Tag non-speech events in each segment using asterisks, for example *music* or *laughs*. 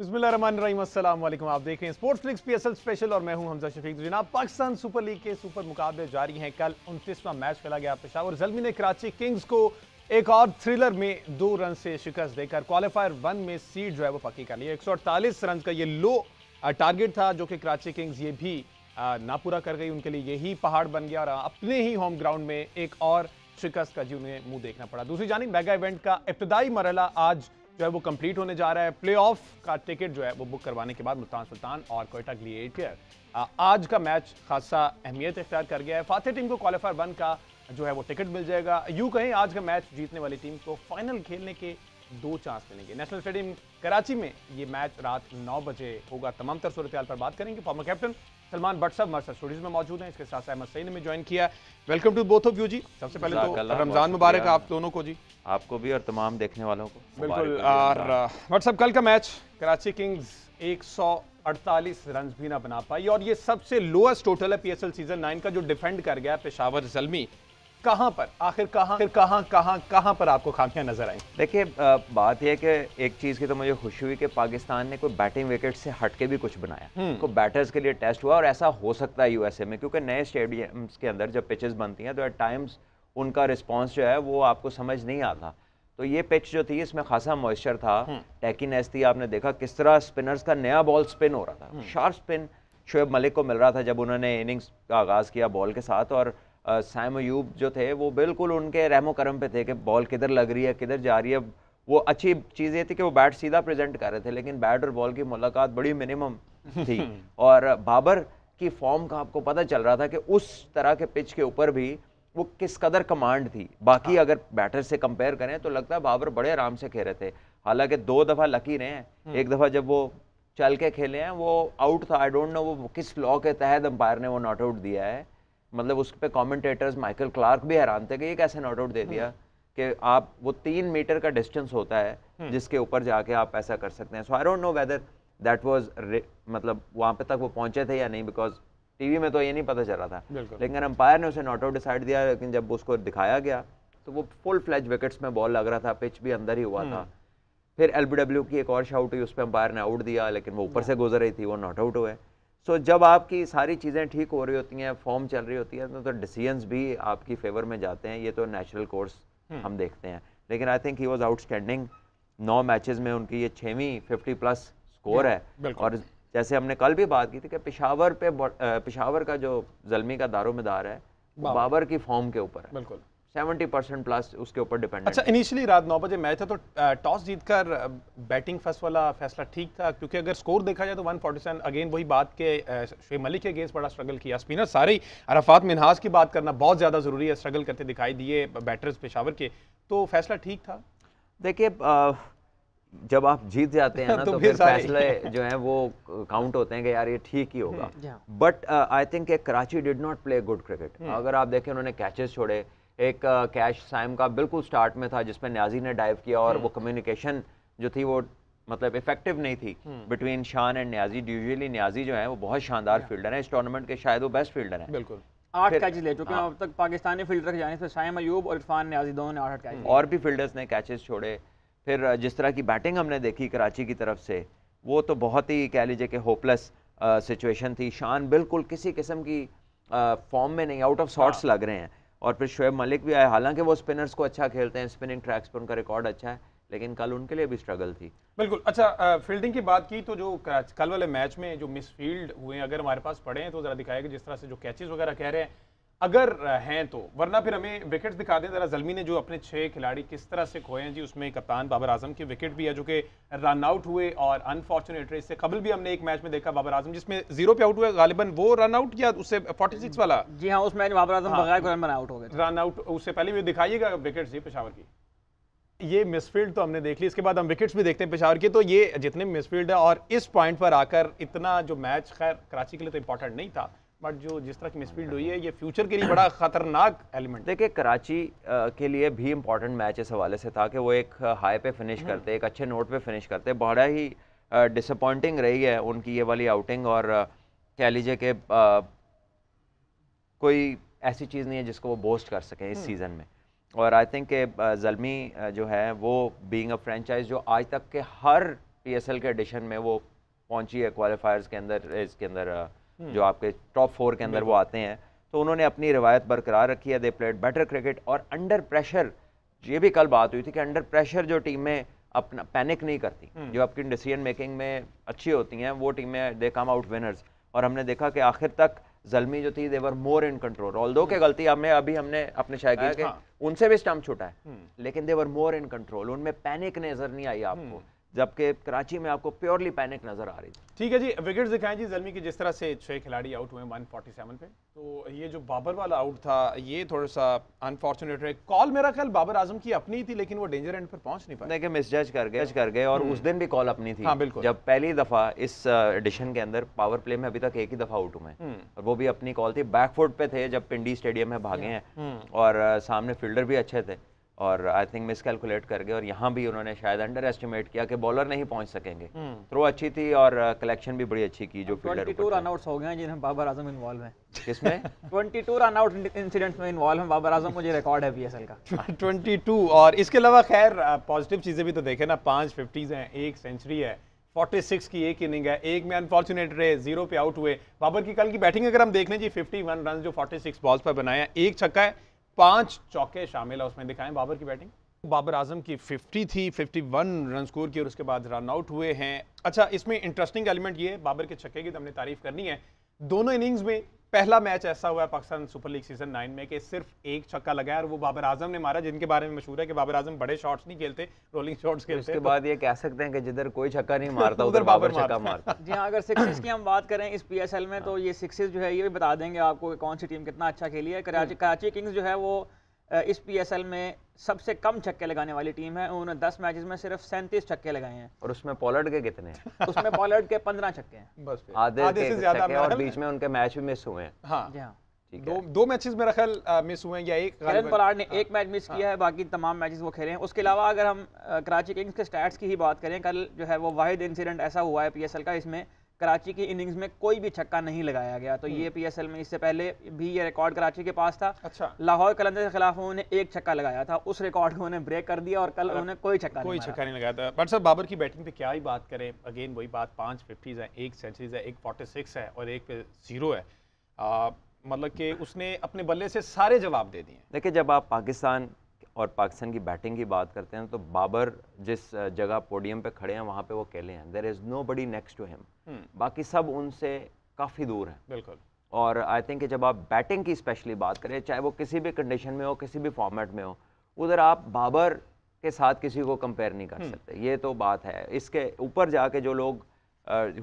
बिस्मिल आप देख रहे हैं स्पोर्ट्स लीग पीएसएल स्पेशल और मैं हूं हमजा शफीक तो जनाब पाकिस्तान सुपर लीग के सुपर मुकाबले जारी हैं कल उनतीसवां मैच खेला गया पेशावर जलमी ने कराची किंग्स को एक और थ्रिलर में दो रन से शिकस्त देकर क्वालिफायर वन में सीट जो है वो पक्की कर ली एक सौ रन का ये लो टारगेट था जो कि कराची किंग्स ये भी ना पूरा कर गई उनके लिए यही पहाड़ बन गया और अपने ही होम ग्राउंड में एक और शिकस्त का जी उन्हें मुंह देखना पड़ा दूसरी जानी मेगा इवेंट का इब्तदाई मरहला आज जो है वो कंप्लीट होने जा रहा है प्ले का टिकट जो है वो बुक करवाने के बाद मुल्तान सुल्तान और कोयटा के लिए आज का मैच खासा अहमियत इख्तियार कर गया है फातह टीम को क्वालिफायर वन का जो है वो टिकट मिल जाएगा यू कहें आज का मैच जीतने वाली टीम को फाइनल खेलने के दो चांस मिलेंगे नेशनल स्टेडियम कराची में ये मैच रात नौ बजे होगा तमाम तर सूरत पर बात करेंगे फॉर्मर कैप्टन सलमान भट्ट साहब हमारे साथ स्टूडियोज में मौजूद हैं इसके साथ अहमद सही ने ज्वाइन किया welcome to both of you जी सबसे पहले तो रमजान मुबारक आप दोनों को जी आपको भी और तमाम देखने वालों को बिल्कुल और भट्ट साहब कल का मैच कराची किंग्स एक अड़तालीस रन भी ना बना पाई और ये सबसे लोएस्ट टोटल है पीएसएल सीजन नाइन का जो डिफेंड कर गया पेशावर जलमी कहाँ पर आखिर कहाँ फिर कहाँ कहाँ कहाँ पर आपको खामियां नजर आई देखिए बात यह कि एक चीज़ की तो मुझे खुशी हुई कि पाकिस्तान ने कोई बैटिंग विकेट से हट के भी कुछ बनाया हम्म। को बैटर्स के लिए टेस्ट हुआ और ऐसा हो सकता है यूएसए में क्योंकि नए स्टेडियम्स के अंदर जब पिचेस बनती हैं तो एट टाइम्स उनका रिस्पॉन्स जो है वो आपको समझ नहीं आता तो ये पिच जो थी इसमें खासा मॉइस्चर था टैकीनेस हम्म। थी आपने देखा किस तरह स्पिनर्स का नया बॉल स्पिन हो रहा था शार्प हम्म। स्पिन शोएब मलिक को मिल रहा था जब उन्होंने इनिंग्स का आगाज़ किया बॉल के साथ और यूब जो थे वो बिल्कुल उनके रहमो करम पे थे कि बॉल किधर लग रही है किधर जा रही है वो अच्छी चीज़ ये थी कि वो बैट सीधा प्रेजेंट कर रहे थे लेकिन बैट और बॉल की मुलाकात बड़ी मिनिमम *laughs* थी और बाबर की फॉर्म का आपको पता चल रहा था कि उस तरह के पिच के ऊपर भी वो किस कदर कमांड थी बाकी हाँ। अगर बैटर से कंपेयर करें तो लगता है बाबर बड़े आराम से रहे थे हालांकि दो दफ़ा लकी रहे हैं हम्म। एक दफ़ा जब वो चल के खेले हैं वो आउट था आई डोंट नो वो किस लॉ के तहत अंपायर ने वो नॉट आउट दिया है मतलब उस पर कॉमेंटेटर्स माइकल क्लार्क भी हैरान थे कि ये कैसे नॉट आउट दे दिया हम्म। कि आप वो तीन मीटर का डिस्टेंस होता है हम्म। जिसके ऊपर जाके आप ऐसा कर सकते हैं so I don't know whether that was मतलब वहाँ पे तक वो पहुँचे थे या नहीं बिकॉज टीवी में तो ये नहीं पता चला था लेकिन अंपायर ने उसे नॉट आउट डिसाइड दिया लेकिन जब उसको दिखाया गया तो वो फुल फ्लैज विकेट्स में बॉल लग रहा था पिच भी अंदर ही हुआ था हम्म। फिर एल की एक और शाउट हुई उस पर अंपायर ने आउट दिया लेकिन वो ऊपर से गुजर रही थी वो नॉट आउट हुए सो so, जब आपकी सारी चीज़ें ठीक हो रही होती हैं फॉर्म चल रही होती है तो, तो डिसीजंस भी आपकी फेवर में जाते हैं ये तो नेचुरल कोर्स हम्म। हम देखते हैं लेकिन I think he was outstanding नौ मैचेस में उनकी ये छवीं फिफ्टी प्लस स्कोर है और जैसे हमने कल भी बात की थी कि पिशावर पे पिशावर का जो जलमी का मदार है बाबर की फॉर्म के ऊपर है बिल्कुल सेवेंटी परसेंट प्लस उसके ऊपर डिपेंड अच्छा इनिशियली रात नौ बजे मैच था तो टॉस जीतकर बैटिंग फर्स्ट वाला फैसला ठीक था क्योंकि अगर स्कोर देखा जाए तो 147 अगेन वही बात के शुएब मलिक के अगेंस्ट बड़ा स्ट्रगल किया स्पिनर सारे अरफात अराफात मिनहाज की बात करना बहुत ज़्यादा ज़रूरी है स्ट्रगल करते दिखाई दिए बैटर्स पेशावर के तो फैसला ठीक था देखिए जब आप जीत जाते हैं *laughs* ना तो, तो फिर फैसले जो हैं वो काउंट होते हैं कि यार ये ठीक ही हम्म, होगा but I think Karachi did not play good cricket अगर आप देखें उन्होंने कैचेस छोड़े एक कैश साइम का बिल्कुल स्टार्ट में था जिसमें न्याजी ने डाइव किया और हम्म। वो कम्युनिकेशन जो थी वो मतलब इफेक्टिव नहीं थी बिटवीन शान एंड न्याजी यूजुअली न्याजी जो है वो बहुत शानदार फील्डर है इस टूर्नामेंट के शायद वो बेस्ट फील्डर है बिल्कुल आठ कैचेज ले चुके हैं हाँ। अब तक पाकिस्तानी फील्डर जाने से शायम अयूब और इरफान न्याजी दोनों ने आठ आठ कैच हम्म। और भी फील्डर्स ने कैचेस छोड़े फिर जिस तरह की बैटिंग हमने देखी कराची की तरफ से वो तो बहुत ही कह लीजिए कि होपलेस सिचुएशन थी शान बिल्कुल किसी किस्म की फॉर्म में नहीं आउट ऑफ शॉर्ट्स लग रहे हैं और फिर शुएब मलिक भी आए हालांकि वो स्पिनर्स को अच्छा खेलते हैं स्पिनिंग ट्रैक्स पर उनका रिकॉर्ड अच्छा है लेकिन कल उनके लिए भी स्ट्रगल थी बिल्कुल अच्छा फील्डिंग की बात की तो जो कल वाले मैच में जो मिस फील्ड हुए अगर हमारे पास पड़े हैं तो ज़रा दिखाएगा जिस तरह से जो कैचेस वगैरह कह रहे हैं अगर हैं तो वरना फिर हमें विकेट्स दिखा दें जरा जलमी ने जो अपने छह खिलाड़ी किस तरह से खोए हैं जी उसमें कप्तान बाबर आजम के विकेट भी है जो कि रन आउट हुए और अनफॉर्चुनेटली इससे कबल भी हमने एक मैच में देखा बाबर आजम जिसमें जीरो पे आउट हुए गालिबन वो रन आउट या उससे 46 वाला जी हाँ उस मैच बाबर आजम हाँ। बगैर रन आउट हो गए रन आउट उससे पहले भी दिखाइएगा विकेट जी पेशावर की ये मिसफील्ड तो हमने देख ली इसके बाद हम विकेट्स भी देखते हैं पेशावर की तो ये जितने मिसफील्ड है और इस पॉइंट पर आकर इतना जो मैच खैर कराची के लिए तो इंपॉर्टेंट नहीं था बट जो जिस तरह की मिसफील्ड हुई है ये फ्यूचर के लिए बड़ा खतरनाक एलिमेंट देखिए कराची के लिए भी इंपॉर्टेंट मैच इस हवाले से था कि वो एक हाई पे फिनिश हम्म. करते एक अच्छे नोट पे फिनिश करते बड़ा ही डिसअपॉइंटिंग रही है उनकी ये वाली आउटिंग और कह लीजिए कि कोई ऐसी चीज़ नहीं है जिसको वो बोस्ट कर सकें इस सीज़न हम्म. में और आई थिंक के जलमी जो है वो बीइंग अ फ्रेंचाइज जो आज तक के हर पीएसएल के एडिशन में वो पहुंची है क्वालिफायर्स के अंदर इसके अंदर हम्म। जो आपके टॉप फोर के अंदर वो आते हैं तो उन्होंने अपनी रिवायत बरकरार रखी है दे प्लेड बेटर क्रिकेट और अंडर प्रेशर ये भी कल बात हुई थी कि अंडर प्रेशर जो टीमें अपना पैनिक नहीं करती हम्म। जो आपकी डिसीजन मेकिंग में अच्छी होती हैं वो टीमें दे कम आउट विनर्स और हमने देखा कि आखिर तक जलमी जो थी देवर मोर इन कंट्रोल ऑल दो के गलती हमें अभी हमने अपने शायद के उनसे भी स्टम्प छूटा है हम्म। लेकिन देवर मोर इन कंट्रोल उनमें पैनिक नजर नहीं आई आपको जबकि कराची में आपको प्योरली पैनिक नजर आ रही थी ठीक है जी विकेट दिखाएं जी जलमी की जिस तरह से छह खिलाड़ी आउट हुए 147 पे तो ये जो बाबर वाला आउट था ये थोड़ा सा अनफॉर्चुनेट है कॉल मेरा ख्याल बाबर आजम की अपनी थी लेकिन वो डेंजर एंड पर पहुंच नहीं पाया देखिए मिसजज कर गए कर गए और हम्म। उस दिन भी कॉल अपनी थी हाँ, बिल्कुल जब पहली दफा इस एडिशन के अंदर पावर प्ले में अभी तक एक ही दफा आउट हुए हम्म। और वो भी अपनी कॉल थी बैकफुट पे थे जब पिंडी स्टेडियम में भागे हम्म। हैं और सामने फील्डर भी अच्छे थे और आई थिंक मिसकैलकुलेट कर गए और यहाँ भी उन्होंने शायद अंडर एस्टिमेट किया कि बॉलर नहीं पहुंच सकेंगे थ्रो हम्म। अच्छी थी और कलेक्शन uh, भी बड़ी अच्छी की जो हो गए बाबर आजम इन्वॉल्व हैं किसमें रन *laughs* आउट में इन्वॉल्व है बाबर आजम मुझे रिकॉर्ड है बीएसएल का 22 *laughs* हाँ, और इसके अलावा खैर पॉजिटिव uh, चीज़ें भी तो देखे ना पांच फिफ्टीज़ हैं एक सेंचुरी है 46 की एक इनिंग है एक में अनफॉर्चुनेट रहे जीरो पे आउट हुए बाबर की कल की बैटिंग अगर हम देख लें जी 51 रन जो 46 बॉल्स पर बनाया एक छक्का है पांच चौके शामिल है उसमें दिखाएं बाबर की बैटिंग बाबर आजम की 50 थी 51 रन स्कोर की और उसके बाद रन आउट हुए हैं अच्छा इसमें इंटरेस्टिंग एलिमेंट ये बाबर के छक्के की तो हमने तारीफ करनी है दोनों इनिंग्स में पहला मैच ऐसा हुआ है Pakistan super league season nine में कि सिर्फ एक छक्का लगाया और वो बाबर आजम ने मारा जिनके बारे में मशहूर है कि बाबर आजम बड़े शॉट्स नहीं खेलते रोलिंग शॉट्स खेलते उसके तो बाद ये कह सकते हैं कि जिधर कोई छक्का नहीं *laughs* मारता उधर बाबर छक्का मारता जी हाँ अगर सिक्सेस की हम बात करें इस पी में तो हाँ। ये सिक्सेस जो है ये भी बता देंगे आपको कौन सी टीम कितना अच्छा खेली है कराची हम्म। किंग्स जो है वो इस पीएसएल में सबसे कम छक्के लगाने वाली टीम है उन्होंने 10 मैचेस में सिर्फ सैंतीस छक्के लगाए हैं और उसमें पॉलर्ड के कितने उसमें पॉलर्ड के 15 छक्के हैं *laughs* बस आधे, से ज्यादा और बीच में उनके मैच भी मिस हुए हैं हाँ, हाँ। दो, दो मैचेस मेरा ख्याल मिस हुए हैं या एक किरण पलाड़ ने हाँ, एक मैच मिस हाँ, किया है बाकी तमाम मैचेस वो खेले हैं उसके अलावा अगर हम कराची किंग्स के स्टैट्स की ही बात करें कल जो है वो वाहिद इंसिडेंट ऐसा हुआ है पीएसएल का इसमें कराची की इनिंग्स में कोई भी छक्का नहीं लगाया गया तो ये पीएसएल हम्म। में इससे पहले भी ये रिकॉर्ड कराची के पास था अच्छा लाहौर कलंदर के खिलाफ उन्होंने एक छक्का लगाया था उस रिकॉर्ड को उन्हें ब्रेक कर दिया और कल उन्होंने कोई छक्का कोई छक्का नहीं लगाया था बट सर बाबर की बैटिंग पे क्या ही बात करें अगेन वही बात पाँच फिफ्टीज़ है एक सेंचुरीज है एक फोर्टी है और एक पे जीरो है मतलब कि उसने अपने बल्ले से सारे जवाब दे दिए देखिए जब आप पाकिस्तान और पाकिस्तान की बैटिंग की बात करते हैं तो बाबर जिस जगह पोडियम पे खड़े हैं वहाँ पे वो अकेले हैं there is nobody next to him बाकी सब उनसे काफ़ी दूर हैं बिल्कुल और आई थिंक जब आप बैटिंग की स्पेशली बात करें चाहे वो किसी भी कंडीशन में हो किसी भी फॉर्मेट में हो उधर आप बाबर के साथ किसी को कंपेयर नहीं कर हम्म। सकते ये तो बात है इसके ऊपर जाके जो लोग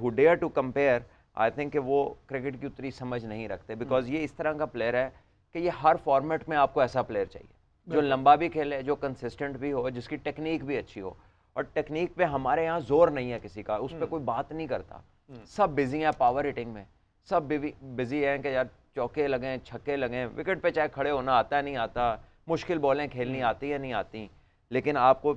who dare to compare I think वो क्रिकेट की उतनी समझ नहीं रखते बिकॉज हम्म। ये इस तरह का प्लेयर है कि ये हर फॉर्मेट में आपको ऐसा प्लेयर चाहिए जो लंबा भी खेले जो कंसिस्टेंट भी हो जिसकी टेक्निक भी अच्छी हो और टेक्निक पे हमारे यहाँ जोर नहीं है किसी का उस पर हम्म। कोई बात नहीं करता हम्म। सब बिजी हैं पावर हिटिंग में सब बिजी हैं कि यार चौके लगें छक्के लगें विकेट पे चाहे खड़े होना आता नहीं आता मुश्किल बॉलें खेलनी हम्म। आती या नहीं आती लेकिन आपको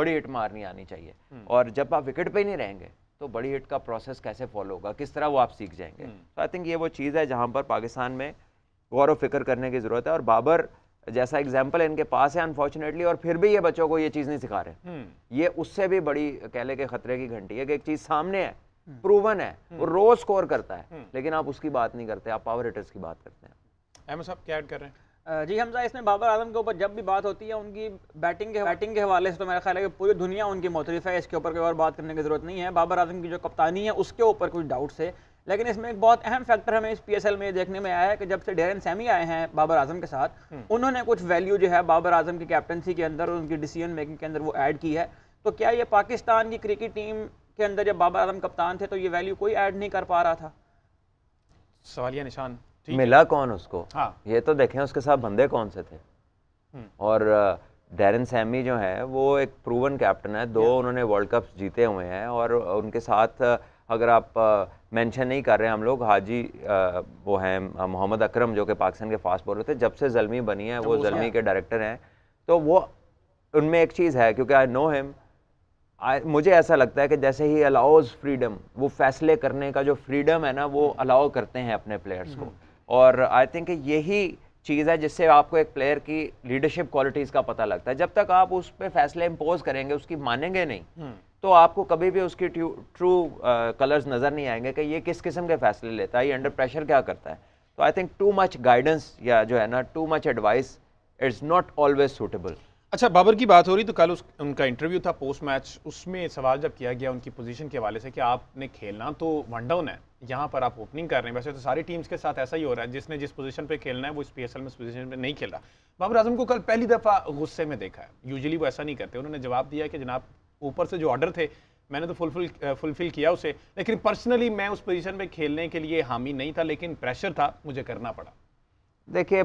बड़ी हिट मारनी आनी चाहिए और जब आप विकेट पे नहीं रहेंगे तो बड़ी हिट का प्रोसेस कैसे फॉलो होगा किस तरह वो आप सीख जाएंगे तो आई थिंक ये वो चीज़ है जहाँ पर पाकिस्तान में गौर व फिक्र करने की ज़रूरत है और बाबर जैसा एग्जाम्पल इनके पास है अनफॉर्चुनेटली और फिर भी ये बच्चों को ये चीज़ नहीं सिखा रहे हम्म। ये उससे भी बड़ी कहले के खतरे की घंटी है कि एक चीज़ सामने है प्रूवन हम्म। है वो रोज हम्म। स्कोर करता है लेकिन आप उसकी बात नहीं करते आप पावर हिटर्स की बात करते हैं अहमद साहब क्या ऐड कर रहे हैं जी हमजा इसमें बाबर आजम के ऊपर जब भी बात होती है उनकी बैटिंग के बैटिंग के हवाले से तो मेरा ख्याल है कि पूरी दुनिया उनकी मुतरफ है इसके ऊपर कोई और बात करने की जरूरत नहीं है बाबर आजम की जो कप्तानी है उसके ऊपर कुछ डाउट्स है लेकिन इसमें एक बहुत अहम फैक्टर हमें इस पीएसएल में देखने में आया है कि जब से डेरन सैमी आए हैं बाबर आजम के साथ हम्म। उन्होंने कुछ वैल्यू जो है बाबर आजम की कैप्टनसी के अंदर उनकी डिसीजन मेकिंग के अंदर वो ऐड की है तो क्या ये पाकिस्तान की क्रिकेट टीम के अंदर जब बाबर आजम कप्तान थे तो ये वैल्यू कोई ऐड नहीं कर पा रहा था सवालिया निशान मिला कौन उसको हाँ। ये तो देखें उसके साथ बंदे कौन से थे हम्म। और डेरन सैमी जो है वो एक प्रूवन कैप्टन है दो उन्होंने वर्ल्ड कप जीते हुए हैं और उनके साथ अगर आप मेंशन नहीं कर रहे हम लोग हाजी आ, वो हैं मोहम्मद अकरम जो कि पाकिस्तान के फास्ट बॉलर थे जब से जलमी बनी है तो वो जलमी के डायरेक्टर हैं तो वो उनमें एक चीज़ है क्योंकि आई नो हिम आई मुझे ऐसा लगता है कि जैसे ही अलाउज फ्रीडम वो फैसले करने का जो फ्रीडम है ना वो अलाउ हम्म। करते हैं अपने प्लेयर्स को हम्म। और आई थिंक यही चीज़ है जिससे आपको एक प्लेयर की लीडरशिप क्वालिटीज़ का पता लगता है जब तक आप उस पर फैसले इम्पोज करेंगे उसकी मानेंगे नहीं हम्म। तो आपको कभी भी उसकी ट्रू कलर्स नज़र नहीं आएंगे कि ये किस किस्म के फैसले लेता है ये अंडर प्रेशर क्या करता है तो I think too much guidance या जो है ना too much advice it's not always suitable अच्छा बाबर की बात हो रही तो कल उस उनका इंटरव्यू था पोस्ट मैच उसमें सवाल जब किया गया उनकी पोजीशन के हवाले से कि आपने खेलना तो वन डाउन है यहाँ पर आप ओपनिंग कर रहे हैं वैसे तो सारी टीम्स के साथ ऐसा ही हो रहा है जिसने जिस पोजीशन पे खेलना है वो इस पी में इस पोजीशन पे नहीं खेला बाबर आजम को कल पहली दफ़ा गुस्से में देखा है यूजली वो ऐसा नहीं करते उन्होंने जवाब दिया कि जनाब ऊपर से जो ऑर्डर थे मैंने तो फुलफिल फुलफिल किया उसे लेकिन पर्सनली मैं उस पोजीशन में खेलने के लिए हामी नहीं था लेकिन प्रेशर था मुझे करना पड़ा देखिए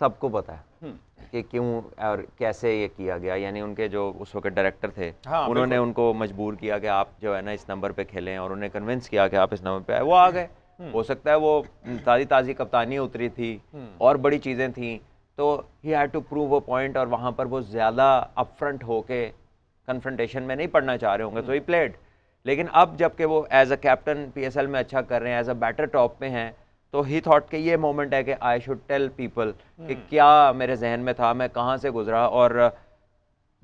सबको पता है हम्म। कि क्यों और कैसे ये किया गया यानी उनके जो उस वक्त डायरेक्टर थे हाँ, उन्होंने उनको मजबूर किया कि आप जो है ना इस नंबर पे खेलें और उन्हें कन्विंस किया कि आप इस नंबर पे आए वो आ गए हम्म। हो सकता है वो ताज़ी ताज़ी कप्तानी उतरी थी हम्म। और बड़ी चीज़ें थी तो he had to prove a point और वहाँ पर वो ज़्यादा अपफ्रंट होके कन्फ्रंटेशन में नहीं पढ़ना चाह रहे होंगे तो ही प्लेड hmm. लेकिन अब जबकि वो एज अ कैप्टन पी में अच्छा कर रहे हैं एज अ बैटर टॉप पे हैं तो ही थॉट के ये मोमेंट है कि आई शुड टेल पीपल कि hmm. क्या मेरे जहन में था मैं कहाँ से गुजरा और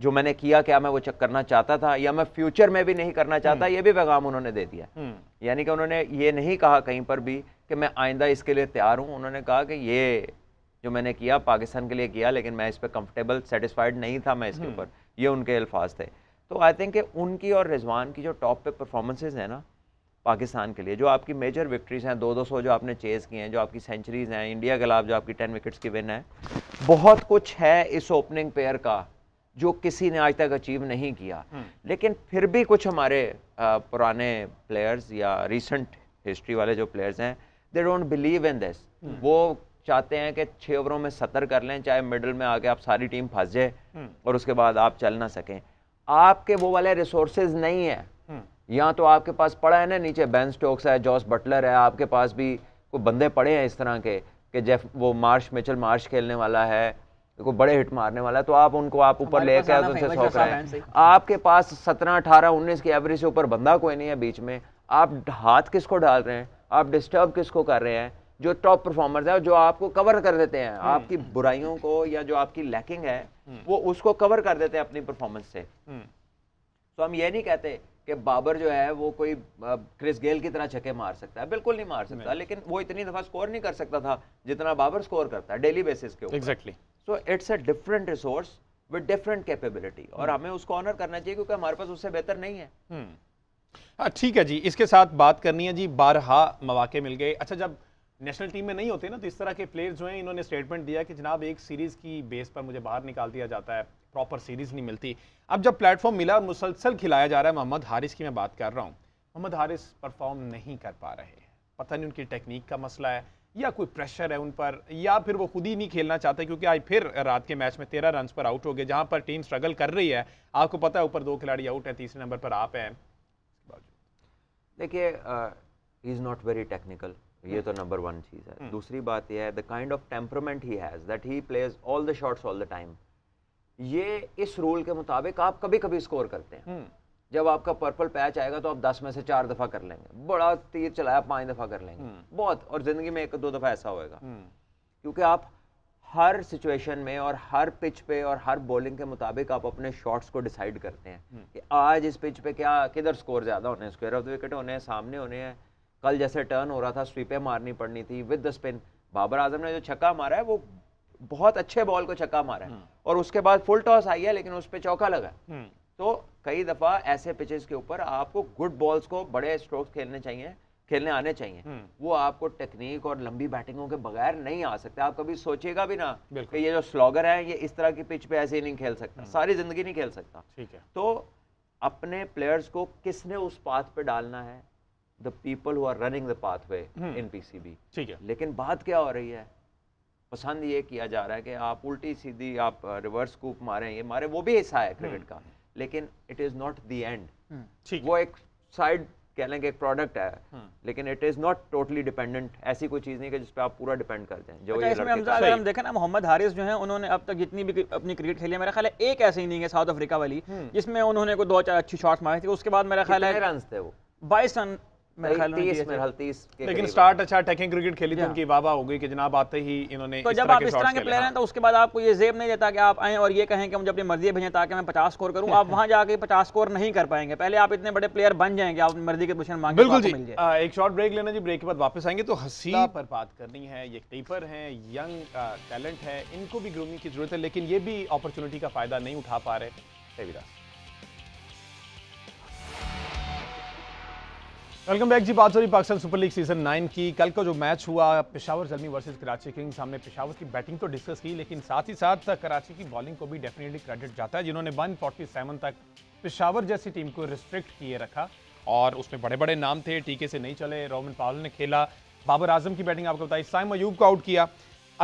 जो मैंने किया क्या मैं वो चेक करना चाहता था या मैं फ्यूचर में भी नहीं करना चाहता hmm. ये भी पैगाम उन्होंने दे दिया यानी कि उन्होंने ये नहीं कहा कहीं पर भी कि मैं आइंदा इसके लिए तैयार हूँ उन्होंने कहा कि ये जो मैंने किया पाकिस्तान के लिए किया लेकिन मैं इस पर कंफर्टेबल सेटिस्फाइड नहीं था मैं इसके ऊपर ये उनके अल्फाज थे तो आई थिंक उनकी और रिजवान की जो टॉप पे परफॉर्मेंसेज हैं ना पाकिस्तान के लिए जो आपकी मेजर विक्ट्रीज हैं दो दो सौ जो आपने चेज़ किए हैं जो आपकी सेंचुरीज हैं इंडिया के खिलाफ जो आपकी टेन विकेट्स की विन है बहुत कुछ है इस ओपनिंग पेयर का जो किसी ने आज तक अचीव नहीं किया हम्म। लेकिन फिर भी कुछ हमारे आ, पुराने प्लेयर्स या रिसेंट हिस्ट्री वाले जो प्लेयर्स हैं they don't believe in this वो चाहते हैं कि छः ओवरों में सत्तर कर लें चाहे मिडल में आके आप सारी टीम फंस जाए हम्म। और उसके बाद आप चल ना सकें आपके वो वाले रिसोर्सेज नहीं है हम्म। या तो आपके पास पड़ा है ना नीचे बैन स्टोक्स है जॉस बटलर है आपके पास भी कोई बंदे पड़े हैं इस तरह के कि जेफ वो मार्श मिचल मार्श खेलने वाला है कोई बड़े हिट मारने वाला है तो आप उनको आप ऊपर ले कर तो उनसे सौंप रहे हैं आपके पास सत्रह अठारह उन्नीस की एवरेज से ऊपर बंदा कोई नहीं है बीच में आप हाथ किसको डाल रहे हैं आप डिस्टर्ब किसको कर रहे हैं जो टॉप परफॉर्मर्स है जो आपको कवर कर देते हैं हम्म। आपकी बुराइयों को या जो आपकी लैकिंग है हम्म। वो उसको कवर कर देते हैं अपनी परफॉर्मेंस से हम्म। तो हम ये नहीं कहते कि बाबर जो है वो कोई क्रिस गेल की तरह छके मार सकता है बिल्कुल नहीं मार सकता लेकिन वो इतनी दफ़ा स्कोर नहीं कर सकता था जितना बाबर स्कोर करता है डेली बेसिस के ऊपर exactly so it's a different resource with different capability और हमें उसको ऑनर करना चाहिए क्योंकि हमारे पास उससे बेहतर नहीं है हाँ ठीक है जी इसके साथ बात करनी है जी बारहा मौाक़े मिल गए अच्छा जब नेशनल टीम में नहीं होते ना तो इस तरह के प्लेयर्स जो हैं इन्होंने स्टेटमेंट दिया कि जनाब एक सीरीज़ की बेस पर मुझे बाहर निकाल दिया जाता है प्रॉपर सीरीज़ नहीं मिलती अब जब प्लेटफॉर्म मिला मुसलसल खिलाया जा रहा है मोहम्मद हारिस की मैं बात कर रहा हूँ मोहम्मद हारिस परफॉर्म नहीं कर पा रहे पता नहीं उनकी टेक्निक का मसला है या कोई प्रेशर है उन पर या फिर वो खुद ही नहीं खेलना चाहते क्योंकि आज फिर रात के मैच में तेरह रन पर आउट हो गए जहाँ पर टीम स्ट्रगल कर रही है आपको पता है ऊपर दो खिलाड़ी आउट हैं तीसरे नंबर पर आप हैं देखिए इज़ नॉट वेरी टेक्निकल ये तो नंबर वन चीज़ है हम्म। दूसरी बात यह है the kind of temperament he has that he plays all the shots all the time ये इस रूल के मुताबिक आप कभी कभी स्कोर करते हैं हम्म। जब आपका पर्पल पैच आएगा तो आप दस में से चार दफ़ा कर लेंगे बड़ा तीर चलाया पांच दफ़ा कर लेंगे हम्म। बहुत और ज़िंदगी में एक दो दफ़ा ऐसा होएगा क्योंकि आप हर सिचुएशन में और हर पिच पे और हर बॉलिंग के मुताबिक आप अपने शॉट्स को डिसाइड करते हैं कि आज इस पिच पे क्या किधर स्कोर ज़्यादा होने हैं स्क्वेयर ऑफ द विकेट होने हैं सामने होने हैं कल जैसे टर्न हो रहा था स्वीपें मारनी पड़नी थी with the spin Babar Azam ने जो छक्का मारा है वो बहुत अच्छे बॉल को छक्का मारा है हम्म। और उसके बाद फुल टॉस आई है लेकिन उस पर चौका लगा हम्म। तो कई दफ़ा ऐसे पिचेस के ऊपर आपको गुड बॉल्स को बड़े स्ट्रोक्स खेलने चाहिए खेलने आने चाहिए हम्म। वो आपको टेक्निक और लंबी बैटिंगों के बगैर नहीं आ सकते आप कभी सोचिएगा भी ना कि ये जो स्लॉगर है ये इस तरह की पिच पे ऐसे ही नहीं खेल सकता सारी जिंदगी नहीं खेल सकता ठीक है तो अपने प्लेयर्स को किसने उस पाथ पे डालना है the people who are running the pathway in PCB ठीक है लेकिन बात क्या हो रही है पसंद ये किया जा रहा है कि आप उल्टी सीधी आप रिवर्स कूप मारें ये मारे वो भी हिस्सा है क्रिकेट hmm. का लेकिन it is not the end वो एक साइड कह लेंगे एक प्रोडक्ट है hmm. लेकिन it is not totally dependent ऐसी कोई चीज़ नहीं कि जिस पे आप पूरा डिपेंड कर दें जो अच्छा, इसमें हम अगर हम देखें ना मोहम्मद हारिस जो है उन्होंने अब तक जितनी भी अपनी क्रिकेट खेली है मेरा ख्याल है एक ऐसी इनिंग है साउथ अफ्रीका वाली hmm. जिसमें उन्होंने को दो चार अच्छी शॉट्स मारे थे उसके बाद मेरा ख्याल है रन थे वो बाईस रन लेकिन स्टार्ट अच्छा अटैकिंग क्रिकेट खेली थी तो उनकी वाबा हो गई कि जनाब आते ही इन्होंने तो जब आप इस तरह के प्लेयर हैं हाँ। तो उसके बाद आपको ये जेब नहीं देता कि आप आए और ये कहें कि मुझे अपनी मर्जी भेजें ताकि मैं पचास स्कोर करूं आप *laughs* वहां जाके पचास स्कोर नहीं कर पाएंगे पहले आप इतने बड़े प्लेयर बन जाएंगे आप मर्जी के पोजिशन मांगे तो बिल्कुल जी एक शॉर्ट ब्रेक लेना जी ब्रेक के बाद वापस आएंगे तो हसी पर बात करनी है ये कीपर है यंग टैलेंट है इनको भी ग्रूमिंग की जरूरत है लेकिन ये भी अपॉर्चुनिटी का फायदा नहीं उठा पा रहे रविदास वेलकम बैक जी बात हो रही Pakistan super league season nine की कल का जो मैच हुआ पेशावर जर्मी वर्सेस कराची किंग्स हमने पेशावर की बैटिंग तो डिस्कस की लेकिन साथ ही साथ कराची की बॉलिंग को भी डेफिनेटली क्रेडिट जाता है जिन्होंने 147 तक पेशावर जैसी टीम को रिस्ट्रिक्ट किए रखा और उसमें बड़े बड़े नाम थे टीके से नहीं चले रोमन पावल ने खेला बाबर आजम की बैटिंग आपको बताई साइम अयूब को आउट किया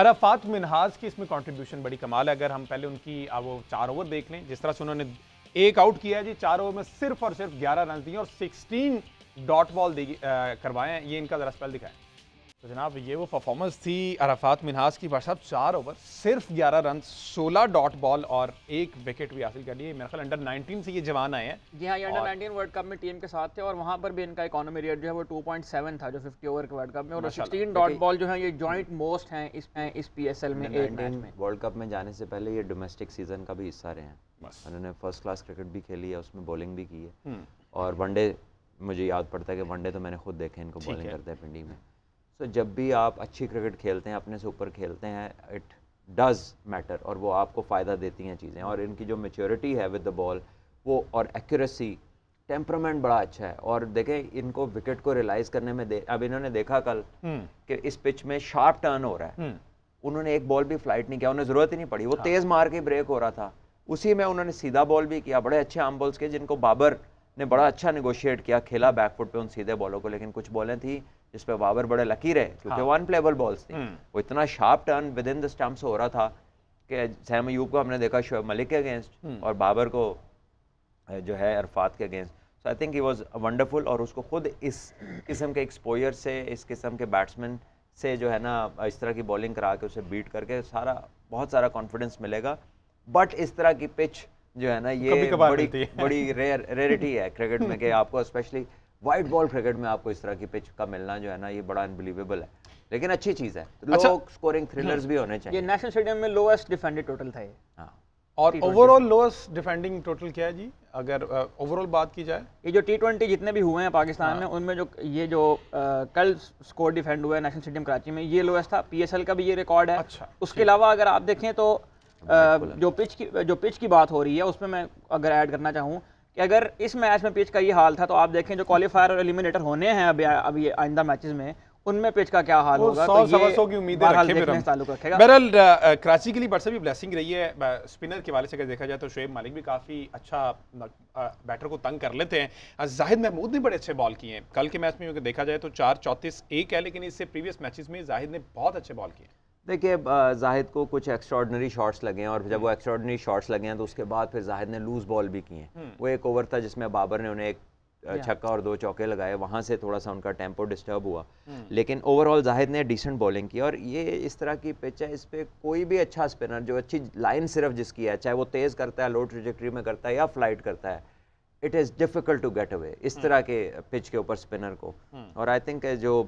अराफात मिनहाज की इसमें कॉन्ट्रीब्यूशन बड़ी कमाल है अगर हम पहले उनकी वो चार ओवर देख लें जिस तरह से उन्होंने एक आउट किया है जी चार ओवर में सिर्फ और सिर्फ ग्यारह रन दिए और सिक्सटीन डॉट बॉल करवाएं ये इनका ज़रा स्पेल दिखाएं तो जनाब ये वो परफॉर्मेंस थी अराफात मिनहास की भाई चार ओवर सिर्फ 11 रन 16 डॉट बॉल और एक विकेट भी हासिल कर लिए मेरे ख्याल अंडर 19 से ये जवान आए हैं जी हाँ ये अंडर 19 वर्ल्ड कप में टीम के साथ थे और वहाँ पर भी इनका इकोनॉमी रेट जो है वो 2.7 था जो 50 ओवर के वर्ल्ड कप में और सिक्सटीन डॉट बॉल जो है ये ज्वाइंट मोस्ट हैं इस इस पी एस एक में वर्ल्ड कप में जाने से पहले ये डोमेस्टिक सीजन का भी हिस्सा रहे हैं उन्होंने फर्स्ट क्लास क्रिकेट भी खेली है उसमें बॉलिंग भी की है हम्म। और वनडे मुझे याद पड़ता है कि वनडे तो मैंने खुद देखे इनको बॉलिंग करते हैं पिंडी में सो so, जब भी आप अच्छी क्रिकेट खेलते हैं अपने से ऊपर खेलते हैं इट डज़ मैटर और वो आपको फ़ायदा देती हैं चीज़ें और इनकी जो मेच्योरिटी है विद द बॉल वो और एक्यूरेसी टेम्परामेंट बड़ा अच्छा है और देखें इनको विकेट को रियलाइज़ करने में दे अब इन्होंने देखा कल हम्म। कि इस पिच में शार्प टर्न हो रहा है हम्म। उन्होंने एक बॉल भी फ्लाइट नहीं किया उन्हें ज़रूरत ही नहीं पड़ी वो हाँ। तेज़ मार के ब्रेक हो रहा था उसी में उन्होंने सीधा बॉल भी किया बड़े अच्छे आम बॉल्स के जिनको बाबर ने बड़ा अच्छा निगोशिएट किया खेला बैकफुट पे उन सीधे बॉलों को लेकिन कुछ बॉलें थी जिस पे बाबर बड़े लकी रहे क्योंकि वन प्लेबल बॉल्स थी हम्म। वो इतना sharp turn within the stump हो रहा था कि सैम यूब को हमने देखा शोएब मलिक के अगेंस्ट हम्म। और बाबर को जो है अरफात के against so I think he was wonderful और उसको खुद इस किस्म के एक्सपोयर से इस किस्म के बैट्समैन से जो है ना इस तरह की बॉलिंग करा के उसे बीट करके सारा बहुत सारा कॉन्फिडेंस मिलेगा बट इस तरह की पिच जो है ना ये बड़ी बड़ी रेयर रेयरिटी है क्रिकेट *laughs* में कि आपको स्पेशली वाइट बॉल क्रिकेट में आपको इस तरह की पिच का मिलना जो है ना ये बड़ा अनबिलीवेबल है लेकिन अच्छी चीज़ है लो अच्छा, स्कोरिंग थ्रिलर्स हाँ। भी होने चाहिए ये नेशनल स्टेडियम में लोएस्ट डिफेंडेड टोटल था ये हाँ। और ओवरऑल लोएस्ट डिफेंडिंग टोटल क्या है जी अगर ओवरऑल बात की जाए ये जो टी जितने भी हुए हैं पाकिस्तान हाँ। में उनमें जो ये जो uh, कल स्कोर डिफेंड हुआ है नेशनल स्टेडियम कराची में ये लोएस्ट था पीएसएल का भी ये रिकॉर्ड है अच्छा, उसके अलावा अगर आप देखें तो जो पिच की जो पिच की बात हो रही है उसमें मैं अगर ऐड करना चाहूँ कि अगर इस मैच में पिच का ये हाल था तो आप देखें जो क्वालिफायर और एलिमिनेटर होने हैं अभी अभी आइंदा मैचेस में उनमें पिच का क्या हाल होगा तो सौ की उम्मीद बहरल कराची के लिए बरसा भी ब्लेसिंग रही है स्पिनर के वाले से अगर देखा जाए तो शुएब मालिक भी काफ़ी अच्छा बैटर को तंग कर लेते हैं जाहिद महमूद ने बड़े अच्छे बॉल किए हैं कल के मैच में देखा जाए तो चार चौंतीस एक है लेकिन इससे प्रीवियस मैचेज में जाहिद ने बहुत अच्छे बॉल किए हैं देखिए जाहिद को कुछ एक्स्ट्रॉडनरी शॉट्स लगे हैं और जब वो एक्स्ट्रॉडनरी शॉट्स लगे हैं तो उसके बाद फिर जाहिद ने लूज़ बॉल भी किए हैं हम्म। वो एक ओवर था जिसमें बाबर ने उन्हें एक छक्का और दो चौके लगाए वहाँ से थोड़ा सा उनका टेम्पो डिस्टर्ब हुआ हम्म। लेकिन ओवरऑल जाहिद ने डिसेंट बॉलिंग की और ये इस तरह की पिच है इस पर कोई भी अच्छा स्पिनर जो अच्छी लाइन सिर्फ जिसकी है चाहे वो तेज़ करता है लो ट्रिजेक्ट्री में करता है या फ्लाइट करता है it is difficult to get away इस हम्म। तरह के पिच के ऊपर स्पिनर को और आई थिंक जो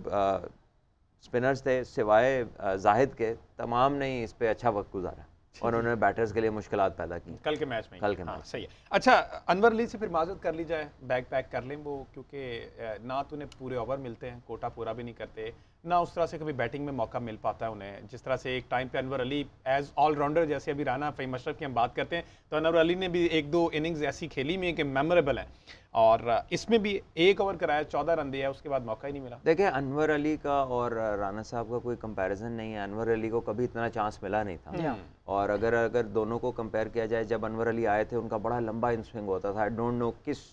स्पिनर्स थे सिवाय जाहिद के तमाम ने इस पर अच्छा वक्त गुजारा और उन्होंने बैटर्स के लिए मुश्किल पैदा की कल के मैच में कल के मैच हाँ, सही है अच्छा अनवर अली से फिर माजत कर ली जाए बैग पैक कर लें वो क्योंकि ना तो उन्हें पूरे ओवर मिलते हैं कोटा पूरा भी नहीं करते ना उस तरह से कभी बैटिंग में मौका मिल पाता है उन्हें जिस तरह से एक टाइम पे अनवर अली एज ऑलराउंडर जैसे अभी राना फहीम अशरफ की हम बात करते हैं तो अनवर अली ने भी एक दो इनिंग्स ऐसी खेली में कि मेमोरेबल है और इसमें भी एक ओवर कराया चौदह रन दिया उसके बाद मौका ही नहीं मिला देखिए अनवर अली का और राना साहब का कोई कंपेरिजन नहीं है अनवर अली को कभी इतना चांस मिला नहीं था और अगर अगर दोनों को कंपेयर किया जाए जब अनवर अली आए थे उनका बड़ा लंबा इन स्विंग होता था आई डोंट नो किस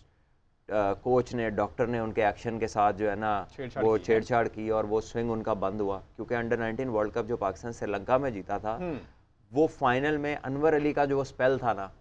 कोच ने डॉक्टर ने उनके एक्शन के साथ जो है ना वो छेड़छाड़ की और वो स्विंग उनका बंद हुआ क्योंकि अंडर 19 वर्ल्ड कप जो पाकिस्तान श्रीलंका में जीता था हम्म। वो फाइनल में अनवर अली का जो वो स्पेल था ना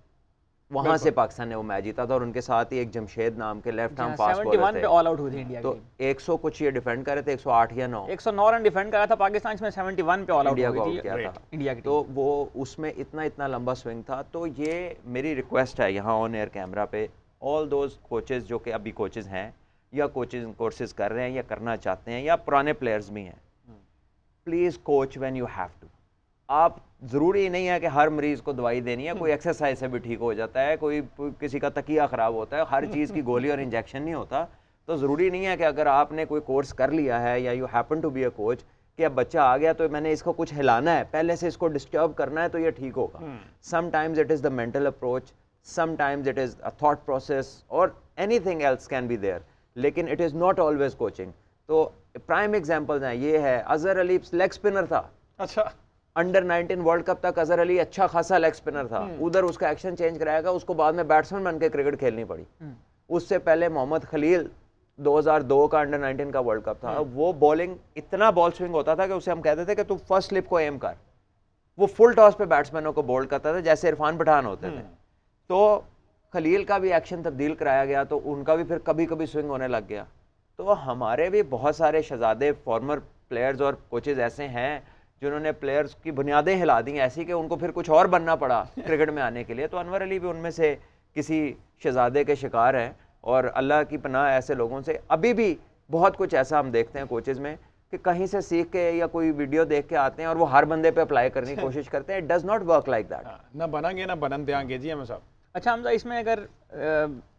वहां से पाकिस्तान ने वो मैच जीता था और उनके साथ ही एक जमशेद नाम के लेफ्ट हार्म फास्ट बॉलर थे पे ऑल आउट हुए थे इंडिया तो 100 कुछ ये डिफेंड कर रहे थे 108 या 9 109 रन डिफेंड कर रहा था पाकिस्तान इसमें 71 पे ऑल आउट हो गई थी इंडिया की तो वो उसमें इतना इतना लंबा स्विंग था तो ये मेरी रिक्वेस्ट है यहाँ ऑन एयर कैमरा पे ऑल दोज कोचेज़ जो कि अभी कोचेज़ हैं या कोचिंग कोर्सेज कर रहे हैं या करना चाहते हैं या पुराने प्लेयर्स भी हैं please coach when you have to आप ज़रूरी नहीं है कि हर मरीज़ को दवाई देनी है कोई एक्सरसाइज हम्म। से भी ठीक हो जाता है कोई किसी का तकिया ख़राब होता है हर चीज़ की गोली और इंजेक्शन नहीं होता तो ज़रूरी नहीं है कि अगर आपने कोई कोर्स कर लिया है या you happen to be a coach कि अब बच्चा आ गया तो मैंने इसको कुछ हिलाना है पहले से इसको डिस्टर्ब करना है तो ये ठीक होगा sometimes it is the mental approach sometimes it is a thought process or anything else can be there लेकिन it is not always coaching तो prime examples hai ये hai Azhar ali leg spinner था अच्छा अंडर 19 वर्ल्ड कप तक अजहर अली अच्छा खासा leg spinner था हम्म। उधर उसका एक्शन चेंज कराया गया उसको बाद में बैट्समैन बनकर क्रिकेट खेलनी पड़ी हम्म। उससे पहले मोहम्मद खलील 2002 का अंडर 19 का वर्ल्ड कप था हम्म। वो बॉलिंग इतना बॉल स्विंग होता था कि उसे हम कहते थे कि तू फर्स्ट स्लिप को एम कर वो फुल टॉस पे बैट्समैनों को बोल्ड करता था जैसे इरफान पठान होते थे तो खलील का भी एक्शन तब्दील कराया गया तो उनका भी फिर कभी कभी स्विंग होने लग गया तो हमारे भी बहुत सारे शहजादे फॉर्मर प्लेयर्स और कोचेज ऐसे हैं जिन्होंने प्लेयर्स की बुनियादें हिला दी ऐसी कि उनको फिर कुछ और बनना पड़ा क्रिकेट में आने के लिए तो अनवर अली भी उनमें से किसी शहजादे के शिकार हैं और अल्लाह की पनाह ऐसे लोगों से अभी भी बहुत कुछ ऐसा हम देखते हैं कोचेज़ में कि कहीं से सीख के या कोई वीडियो देख के आते हैं और वो हर बंदे पे अप्लाई करने की अच्छा। कोशिश करते हैं it does not work like that ना बनाएंगे ना बनन देंगे जी हम साहब अच्छा हमजा इसमें अगर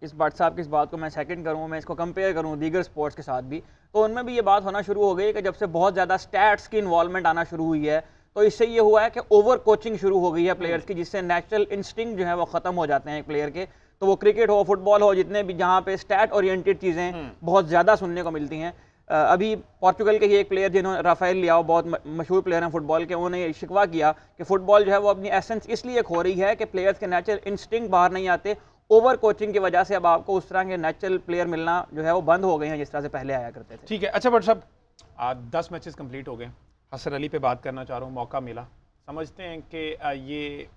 इस बात साहब की इस बात को मैं सेकंड करूँ मैं इसको कंपेयर करूँ दीगर स्पोर्ट्स के साथ भी तो उनमें भी ये बात होना शुरू हो गई कि जब से बहुत ज़्यादा स्टैट्स की इन्वॉलमेंट आना शुरू हुई है तो इससे ये हुआ है कि ओवर कोचिंग शुरू हो गई है प्लेयर्स की जिससे नेचुरल इंस्टिंग जो है वो ख़त्म हो जाते हैं एक प्लेयर के तो वो क्रिकेट हो फुटबॉल हो जितने भी जहाँ पे स्टैट ओरिएंटेड चीज़ें बहुत ज़्यादा सुनने को मिलती हैं अभी पोर्चुगल के ही एक प्लेयर जिन्होंने राफेल लियाओ बहुत मशहूर प्लेयर हैं फुटबॉल के उन्होंने शिकवा किया कि फ़ुटबॉल जो है वो अपनी एसेंस इसलिए खो रही है कि प्लेयर्स के नेचुरल इंस्टिंग बाहर नहीं आते ओवर कोचिंग की वजह से अब आपको उस तरह के नेचुरल प्लेयर मिलना जो है वो बंद हो गए हैं जिस तरह से पहले आया करते थे ठीक है अच्छा बट साहब दस मैचेस कंप्लीट हो गए हसर अली पे बात करना चाह रहा हूँ मौका मिला समझते हैं कि ये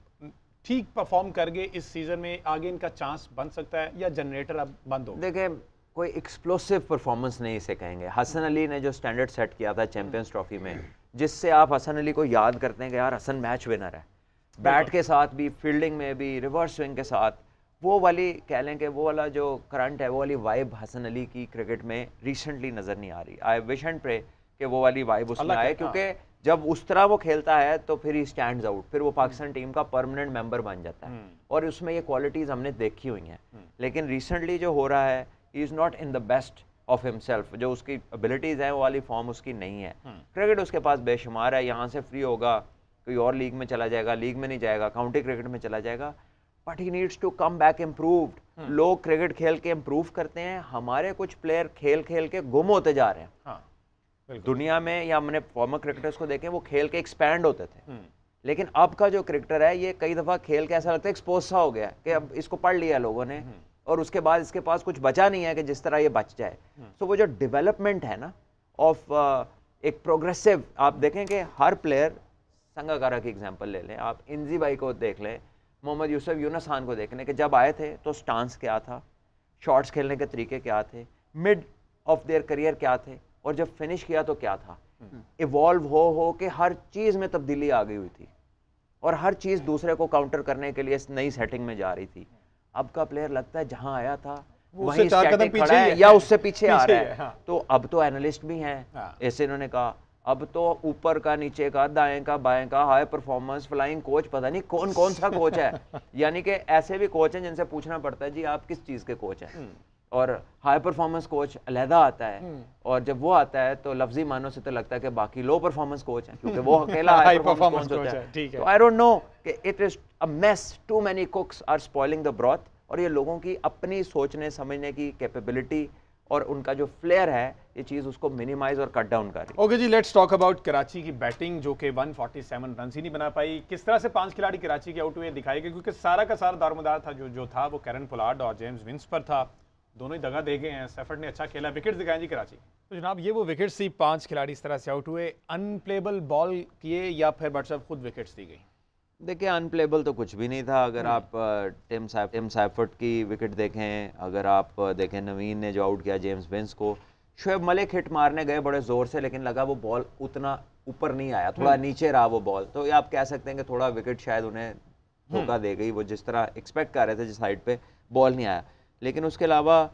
ठीक परफॉर्म करके इस सीज़न में आगे इनका चांस बन सकता है या जनरेटर अब बंद हो देखें कोई एक्सप्लोसिव परफॉर्मेंस नहीं इसे कहेंगे हसन अली ने जो स्टैंडर्ड सेट किया था चैंपियंस ट्रॉफी में जिससे आप हसन अली को याद करते हैं कि यार हसन मैच विनर है बैट के साथ भी फील्डिंग में भी रिवर्स स्विंग के साथ वो वाली कह लें कि वो वाला जो करंट है वो वाली वाइब हसन अली की क्रिकेट में रिसेंटली नज़र नहीं आ रही आई विश एंड प्रे कि वो वाली वाइब उसमें आए हाँ। क्योंकि जब उस तरह वो खेलता है तो फिर ही स्टैंड आउट फिर वो पाकिस्तान टीम का परमानेंट मेंबर बन जाता है हम्म। और उसमें ये क्वालिटीज़ हमने देखी हुई हैं हम्म। लेकिन रिसेंटली जो हो रहा है he is not in the best of himself जो उसकी एबिलिटीज़ हैं वो वाली फॉर्म उसकी नहीं है क्रिकेट हम्म। उसके पास बेशुमार है यहाँ से फ्री होगा कोई और लीग में चला जाएगा लीग में नहीं जाएगा काउंटी क्रिकेट में चला जाएगा but he needs to come back improved लोग क्रिकेट खेल के इम्प्रूव करते हैं हमारे कुछ प्लेयर खेल खेल के गुम होते जा रहे हैं हाँ, दुनिया में या हमने फॉर्मर क्रिकेटर्स को देखे वो खेल के एक्सपैंड होते थे हम्म। लेकिन अब का जो क्रिकेटर है ये कई दफ़ा खेल के ऐसा लगता है एक्सपोज सा हो गया कि अब इसको पढ़ लिया लोगों ने हम्म। और उसके बाद इसके पास कुछ बचा नहीं है कि जिस तरह ये बच जाए सो हाँ। so, वो जो डेवलपमेंट है ना ऑफ uh, एक प्रोग्रेसिव आप देखें कि हर प्लेयर संगाकारा की एग्जांपल ले लें आप इंजी भाई को देख लें मोहम्मद यूसुफ यूनस खान को देख लें कि जब आए थे तो स्टांस क्या था शॉट्स खेलने के तरीके क्या थे मिड ऑफ देयर करियर क्या थे और जब फिनिश किया तो क्या था इवॉल्व हम्म। हो हो के हर चीज़ में तब्दीली आ गई हुई थी और हर चीज़ दूसरे को काउंटर करने के लिए इस नई सेटिंग में जा रही थी अब का प्लेयर लगता है जहां आया था वहीं चार कदम पीछे है, है या उससे पीछे, पीछे आ रहा है, है हाँ। तो अब तो एनालिस्ट भी हैं हाँ। ऐसे इन्होंने कहा अब तो ऊपर का नीचे का दाएं का बाएं का हाई परफॉर्मेंस फ्लाइंग कोच पता नहीं कौन कौन सा कोच है *laughs* यानी कि ऐसे भी कोच हैं जिनसे पूछना पड़ता है जी आप किस चीज़ के कोच हैं हम्म। और हाई परफॉर्मेंस कोच अलहदा आता है हम्म। और जब वो आता है तो लफ्जी मानो से तो लगता है कि बाकी लो परफॉर्मेंस कोच है क्योंकि वो *laughs* अकेला हाई परफॉर्मेंस कोच है तो आई डोंट नो कि it is a mess too many cooks are spoiling the broth और ये लोगों की अपनी सोचने समझने की कैपेबिलिटी और उनका जो फ्लेयर है ये चीज़ उसको मिनिमाइज और कट डाउन कर ओके जी लेट्स टॉक अबाउट कराची की बैटिंग जो कि 147 फोर्टी रन ही नहीं बना पाई किस तरह से पांच खिलाड़ी कराची के आउट हुए दिखाई गए क्योंकि सारा का सारा दारमदार था जो जो था वो कैरन पुलाड और जेम्स विंस पर था दोनों ही दगा दे गए हैं सेफर्ड ने अच्छा खेला विकेट दिखाए जी कराची तो जनाब ये वो विकेट थी पांच खिलाड़ी इस तरह से आउट हुए अनप्लेबल बॉल किए या फिर बट साहब खुद विकेट्स दी गई देखिए अनप्लेबल तो कुछ भी नहीं था अगर आप हम्म। टिम साफ, टिम सैफर्ट की विकेट देखें अगर आप देखें नवीन ने जो आउट किया जेम्स बेंस को शुएब मलिक हिट मारने गए बड़े ज़ोर से लेकिन लगा वो बॉल उतना ऊपर नहीं आया थोड़ा हम्म। नीचे रहा वो बॉल तो ये आप कह सकते हैं कि थोड़ा विकेट शायद उन्हें धोखा हम्म। दे गई वो जिस तरह एक्सपेक्ट कर रहे थे जिस साइड पर बॉल नहीं आया लेकिन उसके अलावा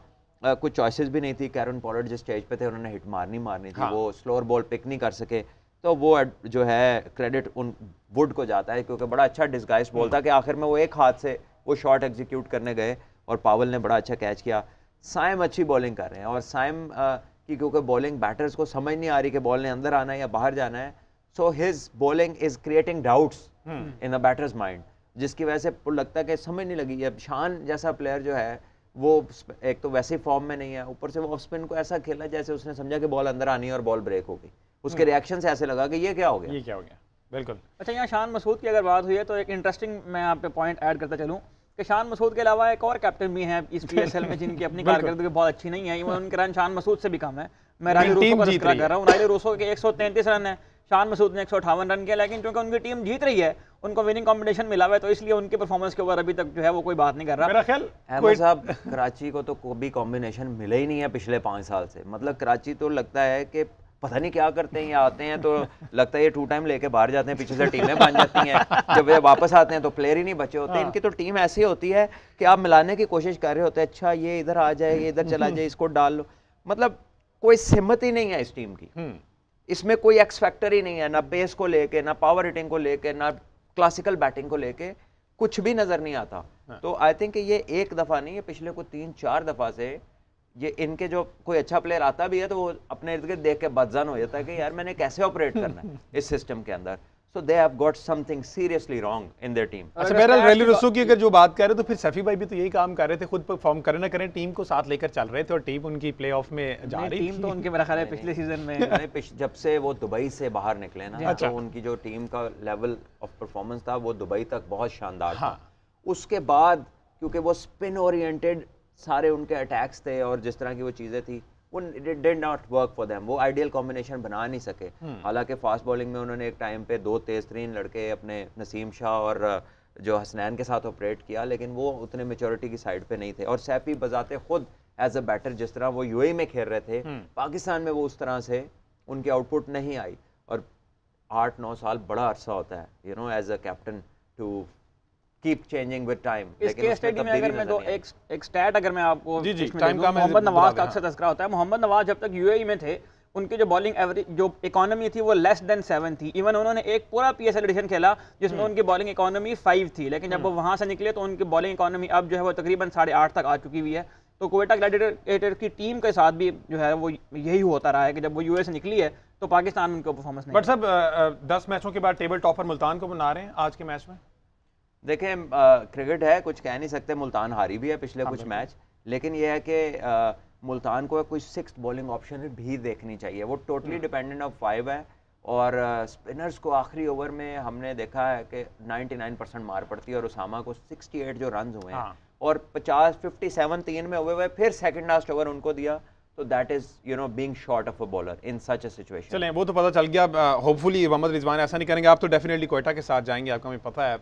कुछ चॉइसेस भी नहीं थी कैरन पॉलर्ट जिस स्टेज पे थे उन्होंने हिट मारनी मारनी थी हाँ। वो स्लोअर बॉल पिक नहीं कर सके तो वो जो है क्रेडिट उन वुड को जाता है क्योंकि बड़ा अच्छा डिस्गाइज बॉल था हम्म। कि आखिर में वो एक हाथ से वो शॉट एग्जीक्यूट करने गए और पावल ने बड़ा अच्छा कैच किया साइम अच्छी बॉलिंग कर रहे हैं और साइम की क्योंकि बॉलिंग बैटर्स को समझ नहीं आ रही कि बॉल ने अंदर आना है या बाहर जाना है so his bowling is creating doubts in the batter's mind जिसकी वजह से लगता है कि समझ नहीं लगी अब शान जैसा प्लेयर जो है वो एक तो वैसे फॉर्म में नहीं है ऊपर से वो ऑफ स्पिन को ऐसा खेला जैसे उसने समझा कि बॉल अंदर आनी है और बॉल ब्रेक हो गई उसके रिएक्शन हम्म। से ऐसे लगा कि ये क्या हो गया ये क्या हो गया बिल्कुल अच्छा यहाँ शान मसूद की अगर बात हुई है तो एक इंटरेस्टिंग मैं आप पॉइंट ऐड करता चलूँ कि शान मसूद के अलावा एक और कैप्टन भी हैं इस पी में *laughs* जिनकी अपनी कारकर्दगी बहुत अच्छी नहीं है इवन उनके रन शान मसूद से भी कम है मैं राजू रूसो का जिक्र कर रहा हूँ राजू रूसो के एक रन है शान मसूद ने एक रन किया लेकिन क्योंकि उनकी टीम जीत रही है उनको विनिंग कॉम्बिनेशन मिला हुआ है तो इसलिए उनके परफॉर्मेंस के ऊपर अभी तक जो है वो कोई बात नहीं कर रहा मेरा ख्याल अहमद साहब कराची को तो कोई कॉम्बिनेशन मिला ही नहीं है पिछले पाँच साल से मतलब कराची तो लगता है कि पता नहीं क्या करते हैं ये आते हैं तो लगता है ये टू टाइम लेके बाहर जाते हैं पीछे से टीमें बन जाती हैं जब ये वापस आते हैं तो प्लेयर ही नहीं बचे होते हाँ। इनकी तो टीम ऐसी होती है कि आप मिलाने की कोशिश कर रहे होते हैं अच्छा ये इधर आ जाए ये इधर चला जाए इसको डाल लो मतलब कोई सिमत ही नहीं है इस टीम की हम्म। इसमें कोई एक्स फैक्टर ही नहीं है ना पेस को लेकर ना पावर हिटिंग को लेकर ना क्लासिकल बैटिंग को लेके कुछ भी नज़र नहीं आता हाँ। तो आई थिंक ये एक दफ़ा नहीं है पिछले को तीन चार दफ़ा से ये इनके जो कोई अच्छा प्लेयर आता भी है तो वो अपने इर्द गिर्द देख के बदजन हो जाता है कि यार मैंने कैसे ऑपरेट करना है *laughs* इस सिस्टम के अंदर so they have got something seriously wrong in their team अच्छा बहरहाल रैली रसू की अगर जो बात कर रहे तो फिर सफी भाई भी तो यही काम कर रहे थे खुद परफॉर्म करें ना करें टीम को साथ लेकर चल रहे थे और टीम उनकी प्लेऑफ में जा रही टीम तो उनके मेरा ख्याल है *laughs* पिछले सीजन में जब से वो दुबई से बाहर निकले ना अच्छा। तो उनकी जो टीम का लेवल ऑफ परफॉर्मेंस था वो दुबई तक बहुत शानदार था हाँ। उसके बाद क्योंकि वो स्पिन ओरिएंटेड सारे उनके अटैक्स थे और जिस तरह की वो चीज़ें थी वो did not work for them वो आइडियल कॉम्बिनेशन बना नहीं सके हम्म। हालांकि फास्ट बॉलिंग में उन्होंने एक टाइम पे दो तेज तरीन लड़के अपने नसीम शाह और uh, जो हसनैन के साथ ऑपरेट किया लेकिन वो उतने मेचोरिटी की साइड पे नहीं थे और सैफी बजाते खुद एज अ बैटर जिस तरह वो यू e में खेल रहे थे हम्म। पाकिस्तान में वो उस तरह से उनकी आउटपुट नहीं आई और आठ नौ साल बड़ा अरसा होता है you know as a captain to keep changing with time इस केस स्टडी में अगर मैं तो एक एक स्टैट अगर मैं आपको जी जी टाइम का मोहम्मद नवाज का अक्सर तस्करा होता है मोहम्मद नवाज जब तक यूएई e में थे उनकी जो बॉलिंग एवरेज जो इकोनॉमी थी वो लेस देन सेवन थी इवन उन्होंने एक पूरा पीएसएल एडिशन खेला जिसमें हम्म। उनकी बॉलिंग इकोनॉमी फाइव थी लेकिन जब वो हम्म। वहां से निकले तो उनकी बॉलिंग इकोनॉमी अब जो है वो तकरीबन साढ़े आठ तक आ चुकी हुई है तो कोयटा ग्लैडिएटर की टीम के साथ भी जो है वो यही होता रहा है कि जब वो यूएस e निकली है तो पाकिस्तान उनको परफॉर्मेंस बट सब दस मैचों के बाद टेबल टॉपर मुल्तान को बना रहे हैं आज के मैच में देखें क्रिकेट है कुछ कह नहीं सकते मुल्तान हारी भी है पिछले हाँ, कुछ मैच लेकिन यह है कि मुल्तान को कोई सिक्स बॉलिंग ऑप्शन भी देखनी चाहिए वो टोटली डिपेंडेंट ऑफ फाइव है और स्पिनर्स को आखिरी ओवर में हमने देखा है कि 99 परसेंट मार पड़ती है और उसामा को 68 जो रन हुए हैं हाँ। और 50 57 तीन में हुए हुए फिर सेकंड लास्ट ओवर उनको दिया तो that is you know being short of a bowler in such a situation चलें वो तो पता चल गया होपफुली मोहम्मद रिजवान ऐसा नहीं करेंगे आप तो डेफिनेटली कोयटा के साथ जाएंगे आपको हमें पता है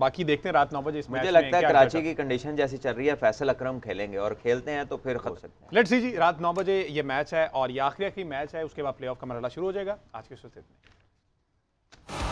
बाकी देखते हैं रात नौ बजे मुझे लगता है कराची की कंडीशन जैसी चल रही है फैसल अकरम खेलेंगे और खेलते हैं तो फिर खो सकते हैं लेट्स सी जी रात नौ बजे ये मैच है और ये आखिरी आखिरी मैच है उसके बाद प्ले का मरला शुरू हो जाएगा आज के शुरू इतना